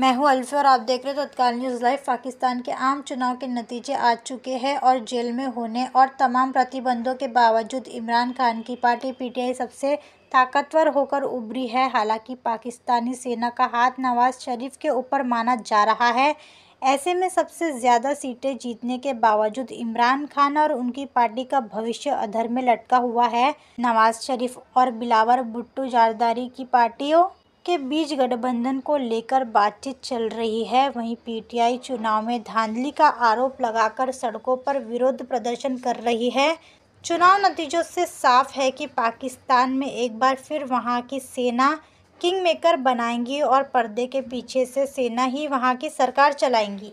मैं हूं अल्फी और आप देख रहे हो तत्काल न्यूज़ लाइव पाकिस्तान के आम चुनाव के नतीजे आ चुके हैं और जेल में होने और तमाम प्रतिबंधों के बावजूद इमरान खान की पार्टी पीटीआई सबसे ताकतवर होकर उभरी है हालांकि पाकिस्तानी सेना का हाथ नवाज शरीफ के ऊपर माना जा रहा है ऐसे में सबसे ज़्यादा सीटें जीतने के बावजूद इमरान खान और उनकी पार्टी का भविष्य अधर में लटका हुआ है नवाज शरीफ और बिलावर भुट्टो जारदारी की पार्टियों के बीच गठबंधन को लेकर बातचीत चल रही है वहीं पीटीआई चुनाव में धांधली का आरोप लगाकर सड़कों पर विरोध प्रदर्शन कर रही है चुनाव नतीजों से साफ है कि पाकिस्तान में एक बार फिर वहां की सेना किंग मेकर बनाएंगी और पर्दे के पीछे से सेना ही वहां की सरकार चलाएंगी